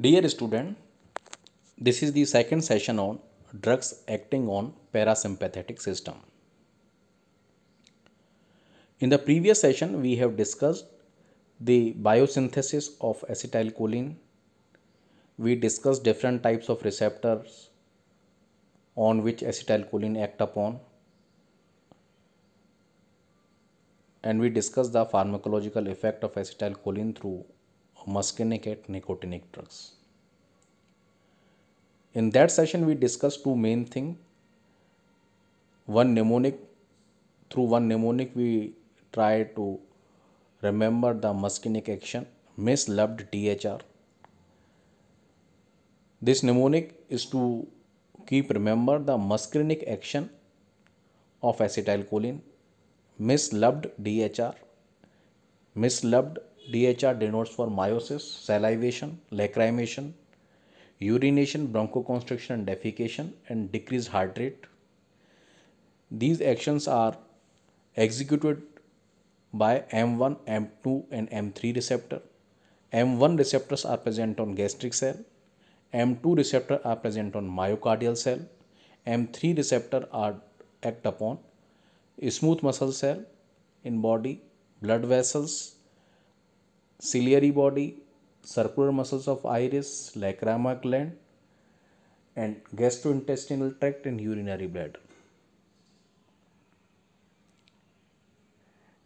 Dear student, this is the second session on drugs acting on parasympathetic system. In the previous session, we have discussed the biosynthesis of acetylcholine. We discussed different types of receptors on which acetylcholine act upon. And we discussed the pharmacological effect of acetylcholine through muscarinic nicotinic drugs. In that session, we discussed two main things. One mnemonic, through one mnemonic, we try to remember the muscarinic action, Miss Loved DHR. This mnemonic is to keep remember the muscarinic action of acetylcholine, Miss Loved DHR, Miss Loved DHR denotes for meiosis, salivation, lacrimation, urination, bronchoconstriction and defecation and decreased heart rate. These actions are executed by M1, M2 and M3 receptor. M1 receptors are present on gastric cell, M2 receptor are present on myocardial cell, M3 receptor are act upon smooth muscle cell in body, blood vessels, ciliary body, circular muscles of iris, lacryma gland and gastrointestinal tract and urinary bladder.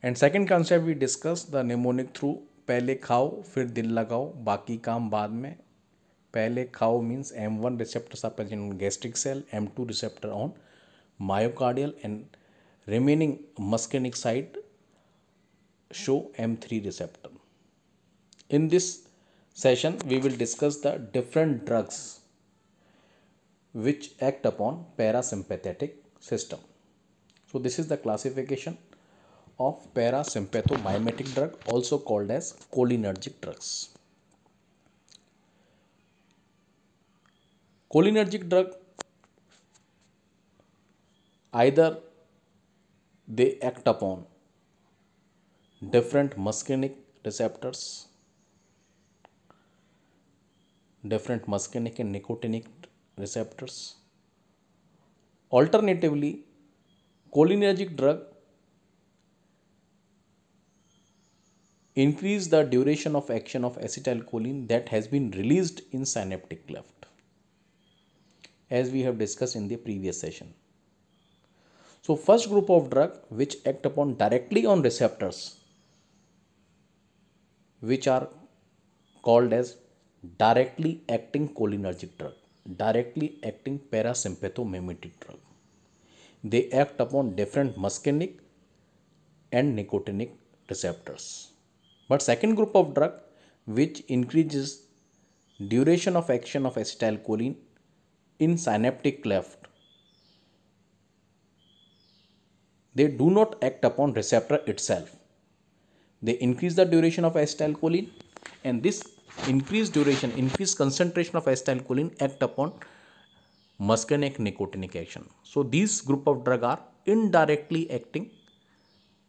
And second concept we discuss the mnemonic through पहले खाओ फिर दिल लगाओ बाकी काम बाद में पहले खाओ means M one receptor are present on gastric cell M two receptor on myocardial and remaining muscarinic site show M three receptor in this session we will discuss the different drugs which act upon parasympathetic system so this is the classification of parasympathomimetic drug also called as cholinergic drugs cholinergic drug either they act upon different muscarinic receptors different muscarinic and nicotinic receptors. Alternatively, cholinergic drug increase the duration of action of acetylcholine that has been released in synaptic cleft as we have discussed in the previous session. So first group of drug which act upon directly on receptors which are called as directly acting cholinergic drug, directly acting parasympathomimetic drug. They act upon different muscarinic and nicotinic receptors. But second group of drug which increases duration of action of acetylcholine in synaptic cleft. They do not act upon receptor itself. They increase the duration of acetylcholine and this increased duration, increased concentration of acetylcholine act upon muscarinic nicotinic action. So these group of drug are indirectly acting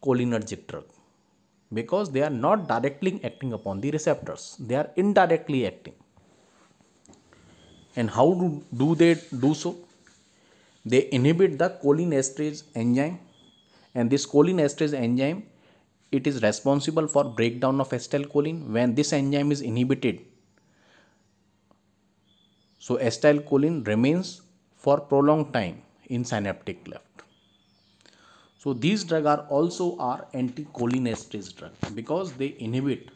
cholinergic drug because they are not directly acting upon the receptors. They are indirectly acting. And how do, do they do so? They inhibit the cholinesterase enzyme and this cholinesterase enzyme it is responsible for breakdown of acetylcholine when this enzyme is inhibited so acetylcholine remains for prolonged time in synaptic cleft so these drug are also are anticholinesterase drug because they inhibit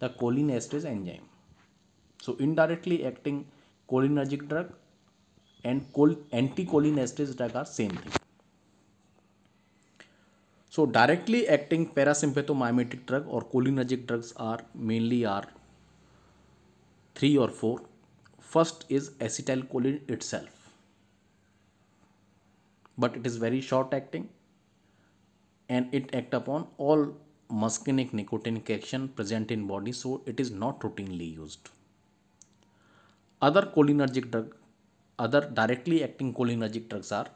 the cholinesterase enzyme so indirectly acting cholinergic drug and anticholinesterase drug are same thing so directly acting parasympathomimetic drug और cholinergic drugs are mainly are three और four first is acetyl choline itself but it is very short acting and it act upon all muscarinic nicotinic action present in body so it is not routinely use other cholinergic drug other directly acting cholinergic drugs are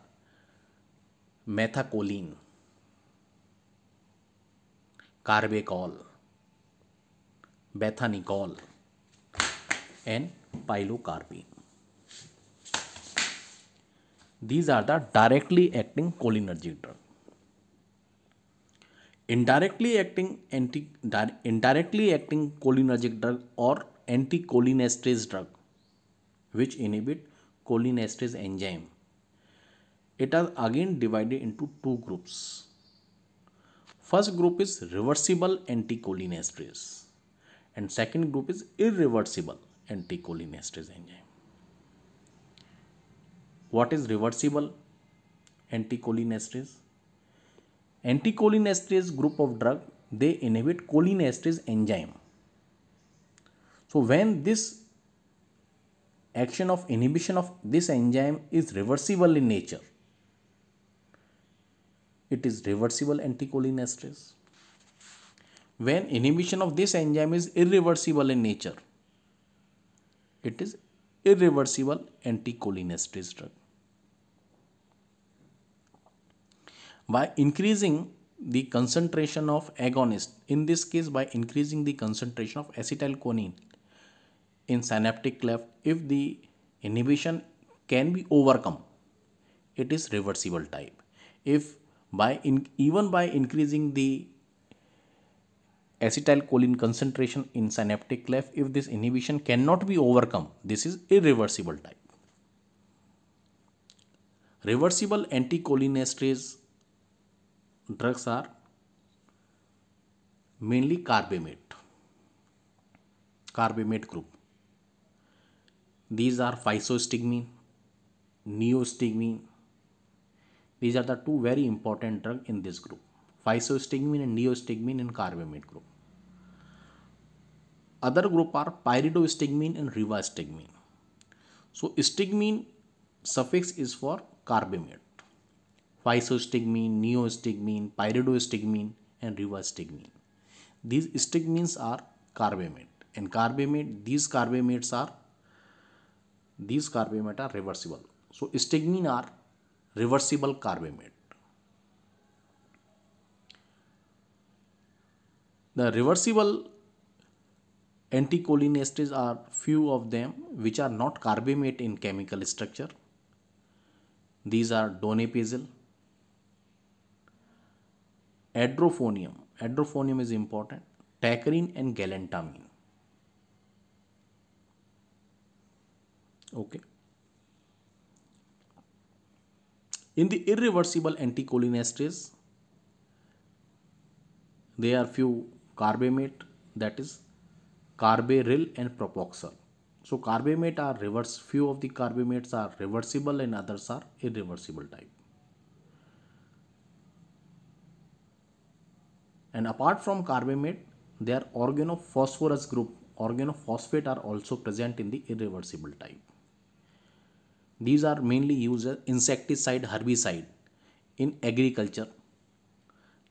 methacholine carbachol bethanechol and pilocarpine these are the directly acting cholinergic drug indirectly acting anti indirectly acting cholinergic drug और anti cholinesterase drug which inhibit cholinesterase enzyme it are again divided into two groups First group is reversible anticholinesterase and second group is irreversible anticholinesterase enzyme. What is reversible anticholinesterase? Anticholinesterase group of drug they inhibit cholinesterase enzyme. So when this action of inhibition of this enzyme is reversible in nature it is reversible anticholinesterase. When inhibition of this enzyme is irreversible in nature, it is irreversible anticholinesterase drug. By increasing the concentration of agonist, in this case by increasing the concentration of acetylcholine in synaptic cleft, if the inhibition can be overcome, it is reversible type. If by in, even by increasing the acetylcholine concentration in synaptic cleft if this inhibition cannot be overcome this is irreversible type reversible anticholinesterase drugs are mainly carbamate carbamate group these are physostigmine neostigmine these are the two very important drug in this group, physostigmine and neostigmine in carbamate group. Other group are pyridostigmine and rivastigmine. So stigmine suffix is for carbamate. Physostigmine, neostigmine, pyridostigmine and rivastigmine. These stigmines are carbamate. and carbamate these carbamates are these carbamate are reversible so stigmine are reversible carbamate. The reversible anticholinesterase are few of them which are not carbamate in chemical structure. These are donepezil, adrophonium, adrophonium is important, Tacrine and galantamine. Okay. In the irreversible anticholinesterase, there are few carbamate that is carbaryl and propoxyl. So carbamate are reverse, few of the carbamates are reversible and others are irreversible type. And apart from carbamate, their organophosphorus group, organophosphate are also present in the irreversible type. These are mainly used as insecticide herbicide in agriculture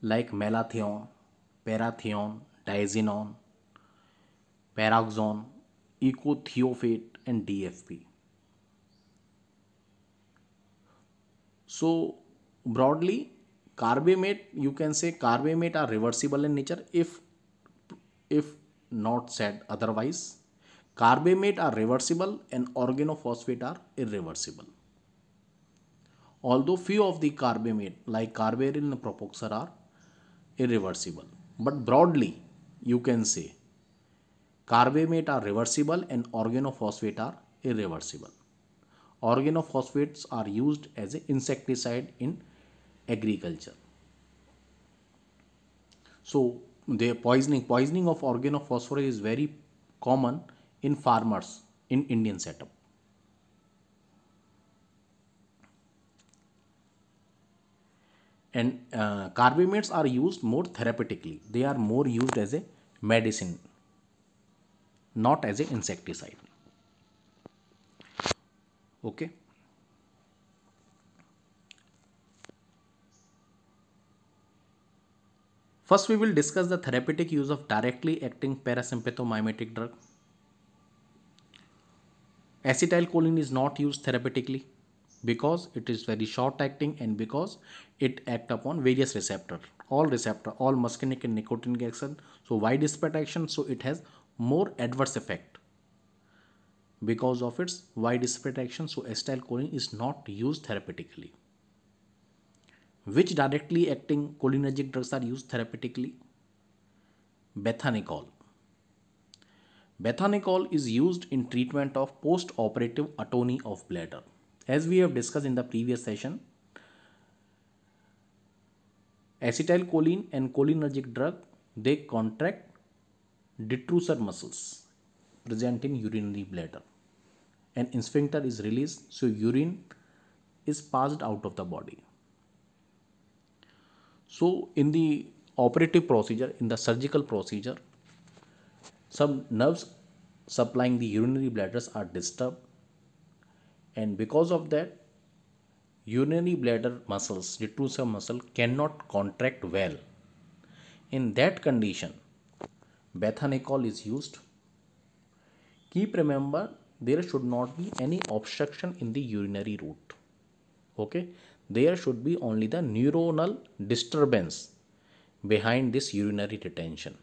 like malathion, parathion, diazinon, paraxone, ecotheophate and DFP. So broadly carbamate you can say carbamate are reversible in nature if if not said otherwise Carbamate are reversible and organophosphate are irreversible. Although few of the carbamate like carbaryl and propoxer are irreversible. But broadly you can say carbamate are reversible and organophosphate are irreversible. Organophosphates are used as an insecticide in agriculture. So the poisoning poisoning of organophosphorus is very common in farmers in Indian setup. And uh, carbamates are used more therapeutically. They are more used as a medicine, not as an insecticide. Okay. First, we will discuss the therapeutic use of directly acting parasympathomimetic drug acetylcholine is not used therapeutically because it is very short acting and because it act upon various receptor all receptor all muscarinic and nicotinic action so widespread action so it has more adverse effect because of its widespread action so acetylcholine is not used therapeutically which directly acting cholinergic drugs are used therapeutically bethanicol Bethanecol is used in treatment of post-operative atony of bladder. As we have discussed in the previous session, acetylcholine and cholinergic drug, they contract detrusor muscles present in urinary bladder. An sphincter is released, so urine is passed out of the body. So in the operative procedure, in the surgical procedure, some nerves supplying the urinary bladders are disturbed and because of that urinary bladder muscles the detrusor muscle cannot contract well in that condition bethanacol is used keep remember there should not be any obstruction in the urinary route okay there should be only the neuronal disturbance behind this urinary retention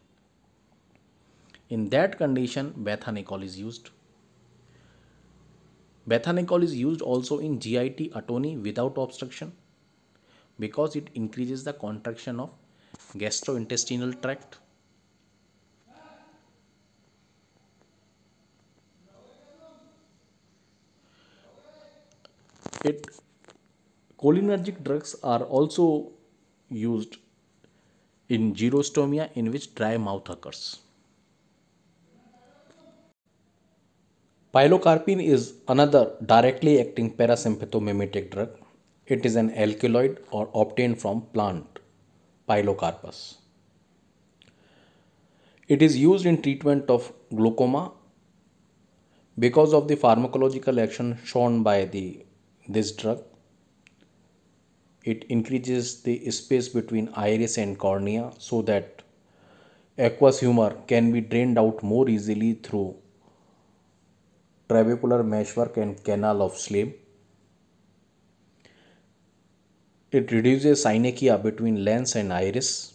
in that condition, bethanacol is used. Bethanacol is used also in GIT atony without obstruction because it increases the contraction of gastrointestinal tract. It cholinergic drugs are also used in xerostomia in which dry mouth occurs. Pilocarpine is another directly acting parasympathomimetic drug. It is an alkaloid or obtained from plant Pilocarpus. It is used in treatment of glaucoma because of the pharmacological action shown by the this drug. It increases the space between iris and cornea so that aqueous humor can be drained out more easily through trabecular meshwork and canal of sleeve. It reduces synechia between lens and iris.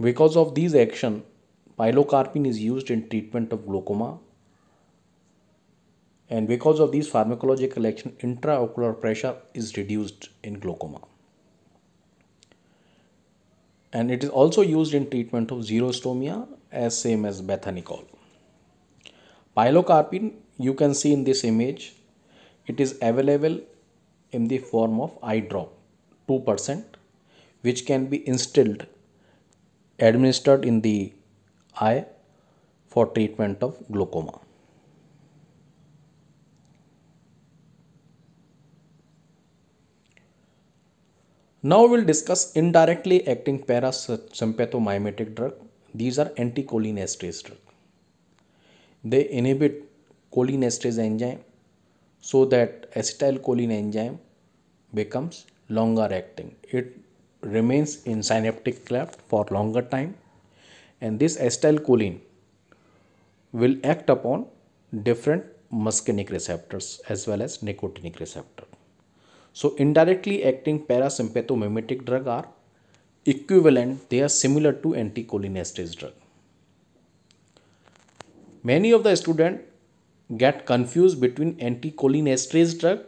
Because of these action, pilocarpine is used in treatment of glaucoma. And because of these pharmacological action, intraocular pressure is reduced in glaucoma. And it is also used in treatment of xerostomia as same as bethanicol. Pilocarpine you can see in this image it is available in the form of eye drop 2% which can be instilled administered in the eye for treatment of glaucoma. Now we'll discuss indirectly acting parasympathomimetic drug these are anticholinesterase drug. They inhibit cholinesterase enzyme so that acetylcholine enzyme becomes longer acting. It remains in synaptic cleft for longer time and this acetylcholine will act upon different muscarinic receptors as well as nicotinic receptor. So indirectly acting parasympathomimetic drug are equivalent, they are similar to anticholinesterase drug. Many of the students get confused between anticholinesterase drug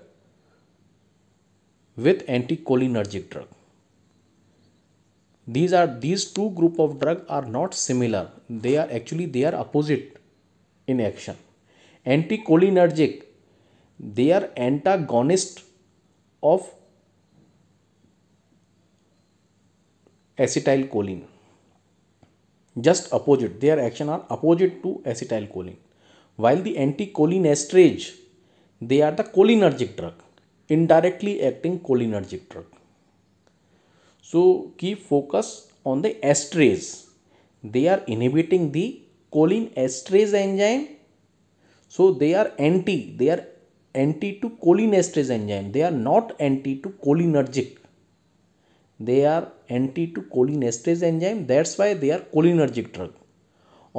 with anticholinergic drug. These are these two group of drug are not similar. They are actually they are opposite in action. Anticholinergic, they are antagonist of acetyl choline just opposite they are action are opposite to acetyl choline while the anti choline esterase they are the cholinergic drug indirectly acting cholinergic drug so key focus on the esterase they are inhibiting the choline esterase enzyme so they are anti they are anti to choline esterase enzyme they are not anti to cholinergic they are anti to cholinesterase enzyme that's why they are cholinergic drug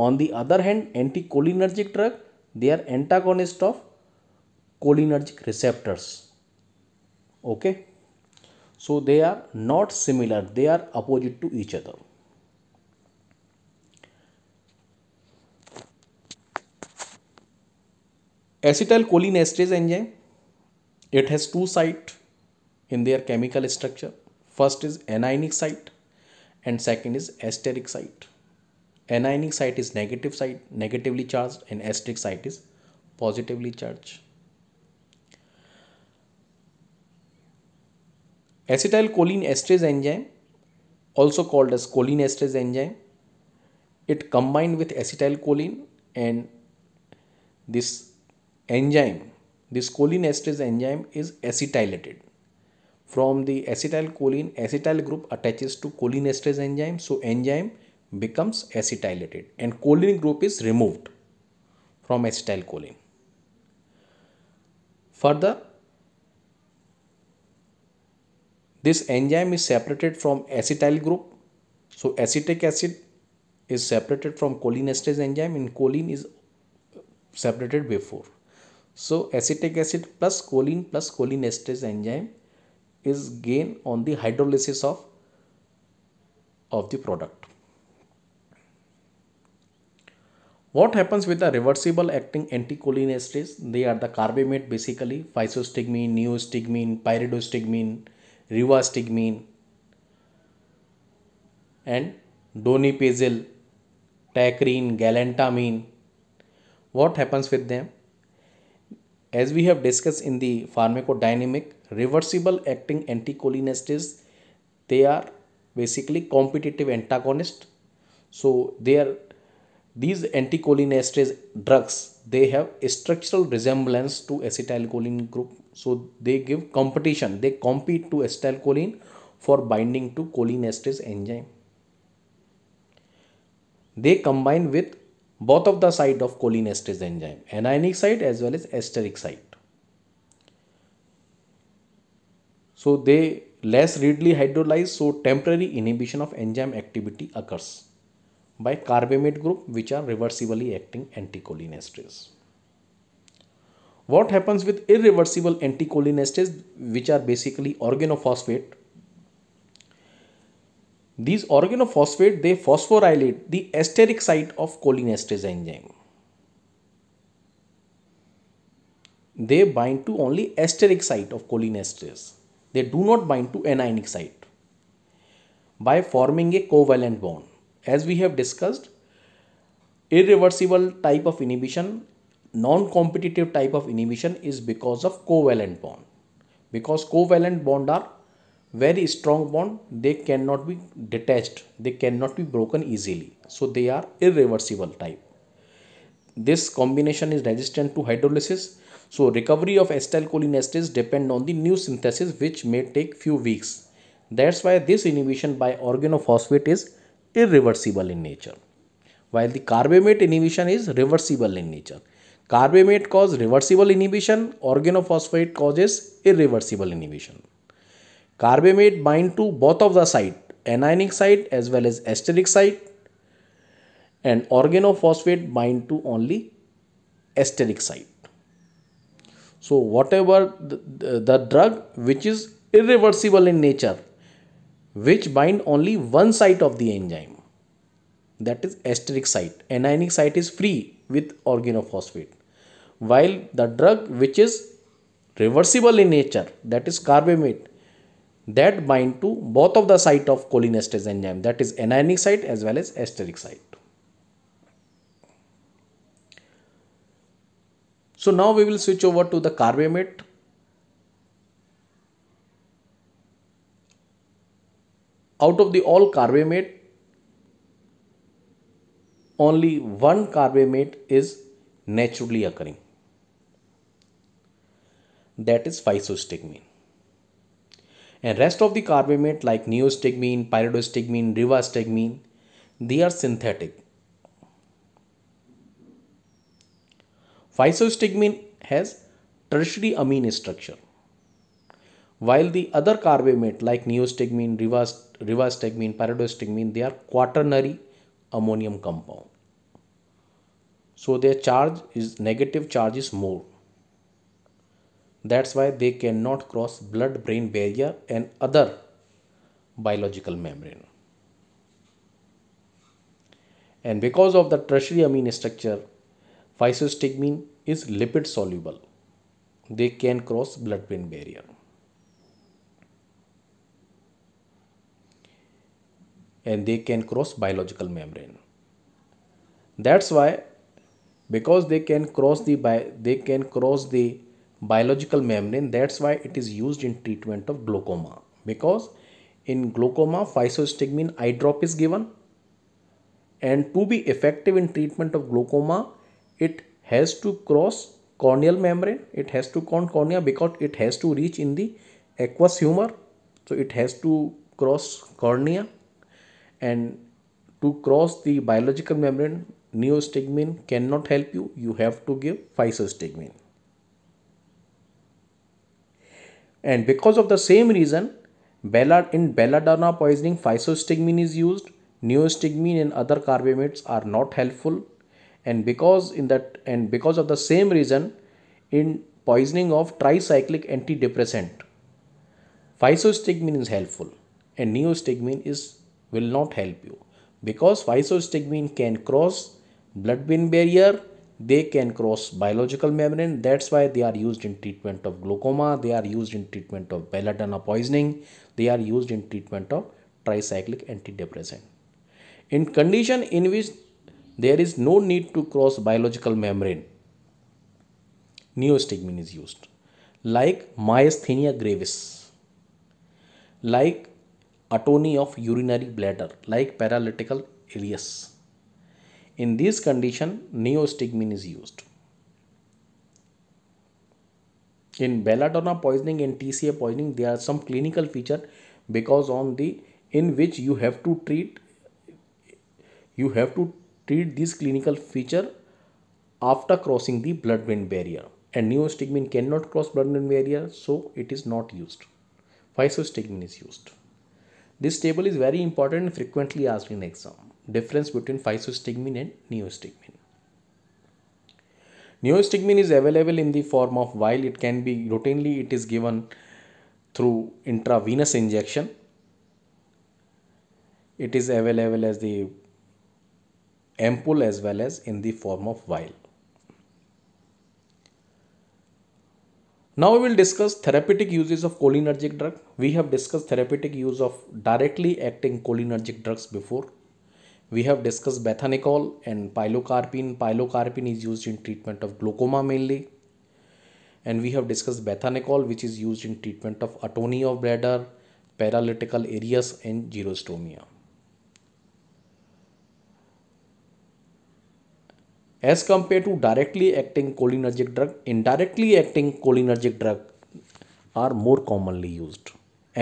on the other hand anticholinergic drug they are antagonist of cholinergic receptors okay so they are not similar they are opposite to each other acetylcholinesterase enzyme it has two site in their chemical structure First is anionic site and second is asteric site. Anionic site is negative site, negatively charged and asteric site is positively charged. Acetylcholine esterase enzyme also called as choline esterase enzyme it combined with acetylcholine and this enzyme this choline esterase enzyme is acetylated from the acetylcholine acetyl group attaches to cholinesterase enzyme so enzyme becomes acetylated and choline group is removed from acetylcholine further this enzyme is separated from acetyl group so acetic acid is separated from cholinesterase enzyme and choline is separated before so acetic acid plus choline plus cholinesterase enzyme is gain on the hydrolysis of of the product what happens with the reversible acting anticholinesterase they are the carbamate basically physostigmine neostigmine pyridostigmine rivastigmine and donepezil tacrine galantamine what happens with them as we have discussed in the pharmacodynamic reversible acting anticholinesterase they are basically competitive antagonists so they are these anticholinesterase drugs they have structural resemblance to acetylcholine group so they give competition they compete to acetylcholine for binding to cholinesterase enzyme they combine with both of the side of cholinesterase enzyme anionic side as well as esteric side So they less readily hydrolyze so temporary inhibition of enzyme activity occurs by carbamate group which are reversibly acting anticholinesterase. What happens with irreversible anticholinesterase which are basically organophosphate these organophosphate they phosphorylate the esteric site of cholinesterase enzyme they bind to only esteric site of cholinesterase they do not bind to anionic site by forming a covalent bond. As we have discussed, irreversible type of inhibition, non-competitive type of inhibition is because of covalent bond. Because covalent bond are very strong bond, they cannot be detached, they cannot be broken easily. So they are irreversible type. This combination is resistant to hydrolysis so recovery of acetylcholinesterase depend on the new synthesis which may take few weeks. That's why this inhibition by organophosphate is irreversible in nature. While the carbamate inhibition is reversible in nature. Carbamate causes reversible inhibition, organophosphate causes irreversible inhibition. Carbamate bind to both of the site, anionic site as well as esteric site and organophosphate bind to only esteric site. So whatever the, the, the drug which is irreversible in nature, which bind only one site of the enzyme, that is esteric site. Anionic site is free with organophosphate. While the drug which is reversible in nature, that is carbamate, that bind to both of the site of cholinesterase enzyme, that is anionic site as well as esteric site. So now we will switch over to the carbamate. Out of the all carbamate, only one carbamate is naturally occurring. That is physostigmine. And rest of the carbamate like neostigmine, pyridostigmine, rivastigmine, they are synthetic Physostigmine has tertiary amine structure. While the other carbamate like neostigmine, rivastigmine, pyridostigmine, they are quaternary ammonium compound. So their charge is negative charge is more. That's why they cannot cross blood-brain barrier and other biological membrane. And because of the tertiary amine structure, Physostigmine is lipid soluble. They can cross blood-brain barrier. And they can cross biological membrane. That's why because they can cross the they can cross the biological membrane that's why it is used in treatment of glaucoma because in glaucoma physostigmine eye drop is given and to be effective in treatment of glaucoma it has to cross corneal membrane it has to con cornea because it has to reach in the aqueous humor so it has to cross cornea and to cross the biological membrane neostigmine cannot help you you have to give physostigmine and because of the same reason in belladonna poisoning physostigmine is used neostigmine and other carbamates are not helpful and because in that and because of the same reason in poisoning of tricyclic antidepressant physostigmine is helpful and neostigmine is will not help you because physostigmine can cross blood brain barrier they can cross biological membrane that's why they are used in treatment of glaucoma they are used in treatment of belladonna poisoning they are used in treatment of tricyclic antidepressant in condition in which there is no need to cross biological membrane. Neostigmine is used. Like myasthenia gravis, like atony of urinary bladder, like paralytical ileus. In this condition, neostigmine is used. In belladonna poisoning and TCA poisoning, there are some clinical features because on the in which you have to treat you have to treat this clinical feature after crossing the blood-brain barrier. And neostigmine cannot cross blood-brain barrier, so it is not used. Physostigmine is used. This table is very important and frequently asked in exam. Difference between physostigmine and neostigmine. Neostigmine is available in the form of while it can be routinely it is given through intravenous injection. It is available as the ample as well as in the form of vial. Now we will discuss therapeutic uses of cholinergic drug. We have discussed therapeutic use of directly acting cholinergic drugs before. We have discussed bethanicol and pilocarpine. Pilocarpine is used in treatment of glaucoma mainly. And we have discussed bethanicol which is used in treatment of atony of bladder, paralytical areas and gerostomia. as compared to directly acting cholinergic drug indirectly acting cholinergic drug are more commonly used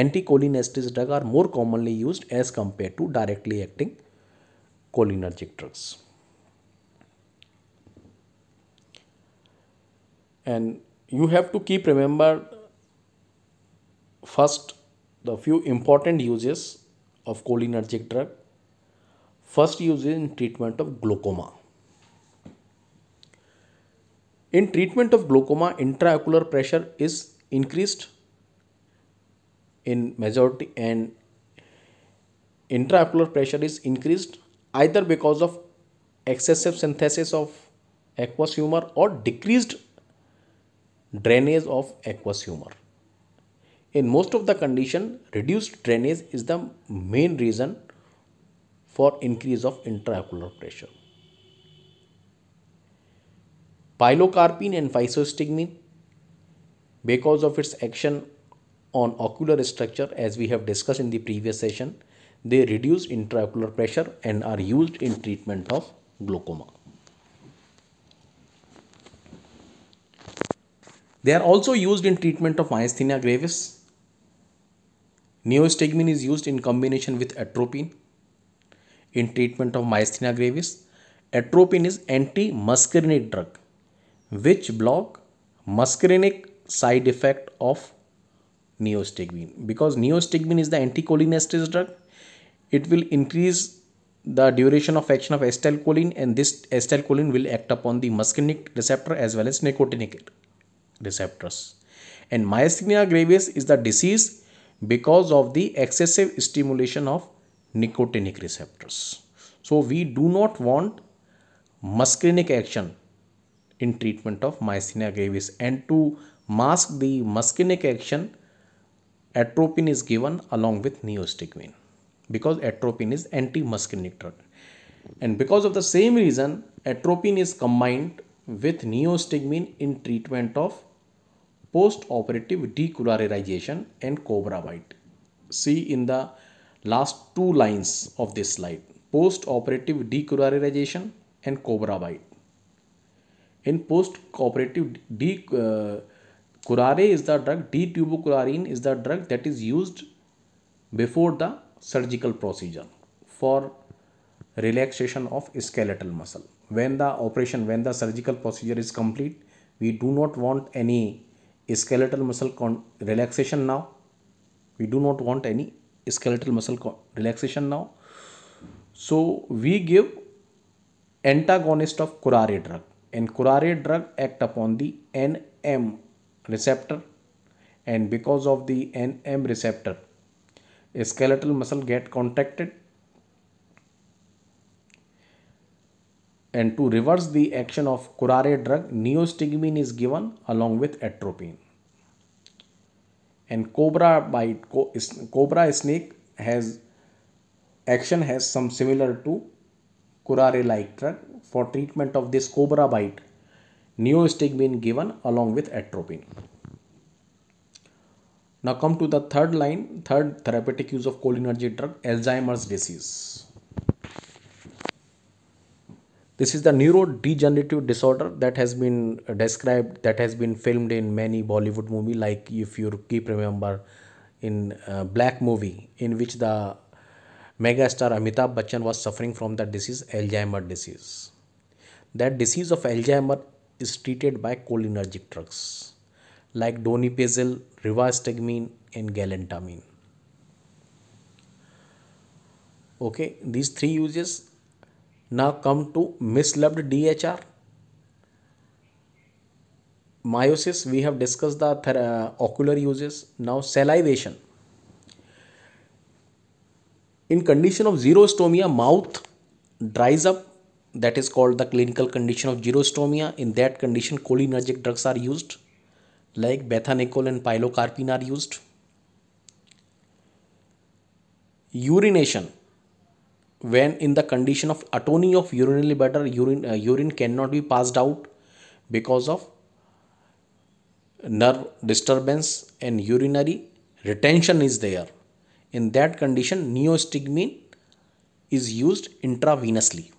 anticholinesterase drug are more commonly used as compared to directly acting cholinergic drugs and you have to keep remember first the few important uses of cholinergic drug first use in treatment of glaucoma in treatment of glaucoma, intraocular pressure is increased in majority and intraocular pressure is increased either because of excessive synthesis of aqueous humor or decreased drainage of aqueous humor. In most of the condition, reduced drainage is the main reason for increase of intraocular pressure. Pilocarpine and physostigmine because of its action on ocular structure as we have discussed in the previous session they reduce intraocular pressure and are used in treatment of glaucoma. They are also used in treatment of myasthenia gravis. Neostigmine is used in combination with atropine in treatment of myasthenia gravis. Atropine is anti-muscarinic drug which block muscarinic side effect of neostigmine? because neostigmine is the anticholinesterase drug it will increase the duration of action of acetylcholine and this acetylcholine will act upon the muscarinic receptor as well as nicotinic receptors. And myasthenia gravis is the disease because of the excessive stimulation of nicotinic receptors. So we do not want muscarinic action in treatment of myasthenia gravis and to mask the muscarinic action atropine is given along with neostigmine because atropine is anti-muscarinic drug and because of the same reason atropine is combined with neostigmine in treatment of post-operative decularization and cobra bite see in the last two lines of this slide post-operative decularization and cobra bite in post-cooperative, D, uh, curare is the drug, D-tubocurarine is the drug that is used before the surgical procedure for relaxation of skeletal muscle. When the operation, when the surgical procedure is complete, we do not want any skeletal muscle relaxation now. We do not want any skeletal muscle relaxation now. So we give antagonist of curare drug and curare drug act upon the NM receptor and because of the NM receptor, skeletal muscle get contracted and to reverse the action of curare drug neostigmine is given along with atropine and cobra bite cobra snake has action has some similar to curare like drug for treatment of this cobra bite, neostigmine given along with atropine. Now come to the third line, third therapeutic use of cholinergic drug, Alzheimer's disease. This is the neurodegenerative disorder that has been uh, described, that has been filmed in many Bollywood movie. Like if you keep remember, in uh, Black movie, in which the megastar Amitabh Bachchan was suffering from the disease Alzheimer's disease that disease of Alzheimer is treated by cholinergic drugs like donepezil, rivastigmine and galantamine. Okay, these three uses now come to misloved DHR. Meiosis, we have discussed the uh, ocular uses. Now salivation. In condition of xerostomia, mouth dries up that is called the clinical condition of gerostomia. In that condition, cholinergic drugs are used like bethanecol and pilocarpine are used. Urination. When in the condition of atony of urinary bladder, urine, uh, urine cannot be passed out because of nerve disturbance and urinary retention is there. In that condition, neostigmine is used intravenously.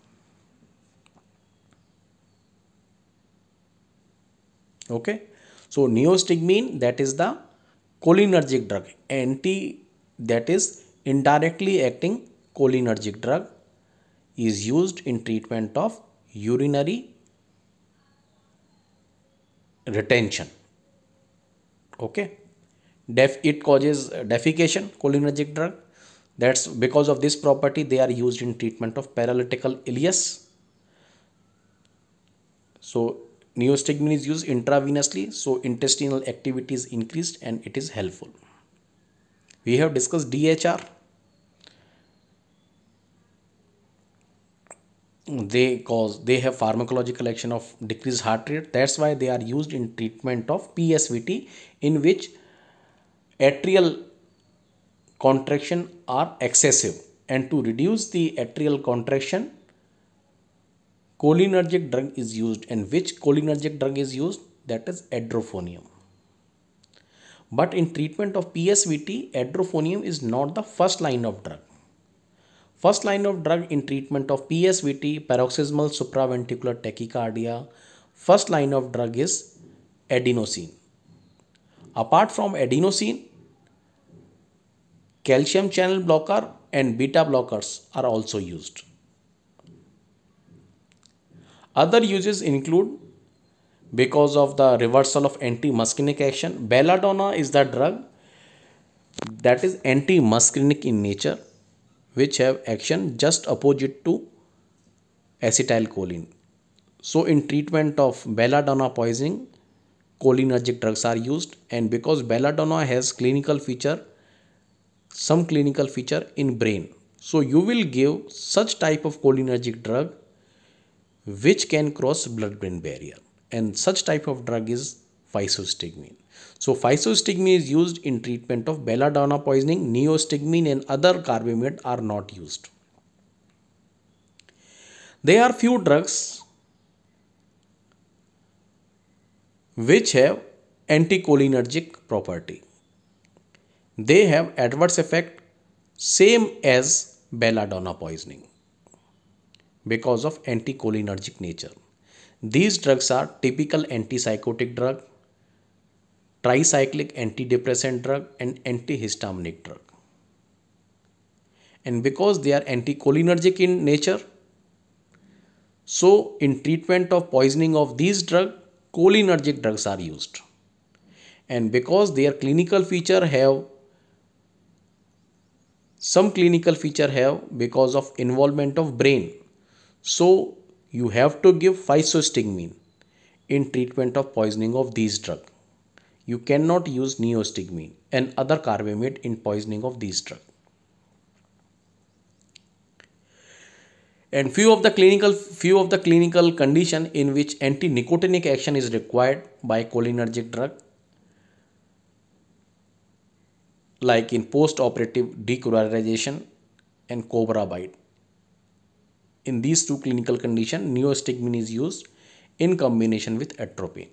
Okay. So neostigmine that is the cholinergic drug. Anti that is indirectly acting cholinergic drug is used in treatment of urinary retention. Okay. Def it causes defecation cholinergic drug that's because of this property they are used in treatment of paralytical ileus so Neostigmine is used intravenously, so intestinal activity is increased and it is helpful. We have discussed DHR. They cause they have pharmacological action of decreased heart rate. That's why they are used in treatment of PSVT, in which atrial contraction are excessive and to reduce the atrial contraction cholinergic drug is used and which cholinergic drug is used that is adrophonium but in treatment of PSVT, adrophonium is not the first line of drug. First line of drug in treatment of PSVT, paroxysmal supraventricular tachycardia, first line of drug is adenosine. Apart from adenosine, calcium channel blocker and beta blockers are also used. Other uses include because of the reversal of anti-muscarinic action. Belladonna is the drug that is anti-muscarinic in nature which have action just opposite to acetylcholine. So in treatment of belladonna poisoning, cholinergic drugs are used and because belladonna has clinical feature, some clinical feature in brain. So you will give such type of cholinergic drug which can cross blood-brain barrier and such type of drug is physostigmine. So physostigmine is used in treatment of belladonna poisoning, neostigmine and other carbamate are not used. There are few drugs which have anticholinergic property. They have adverse effect same as belladonna poisoning because of anticholinergic nature. These drugs are typical antipsychotic drug, tricyclic antidepressant drug and antihistaminic drug. And because they are anticholinergic in nature, so in treatment of poisoning of these drug, cholinergic drugs are used. And because their clinical feature have some clinical feature have because of involvement of brain so you have to give 5 in treatment of poisoning of these drug. You cannot use neostigmine and other carbamate in poisoning of these drug. and few of the clinical few of the clinical condition in which anti-nicotinic action is required by cholinergic drug like in post-operative decolorization and cobra bite in these two clinical conditions, neostigmine is used in combination with atropine.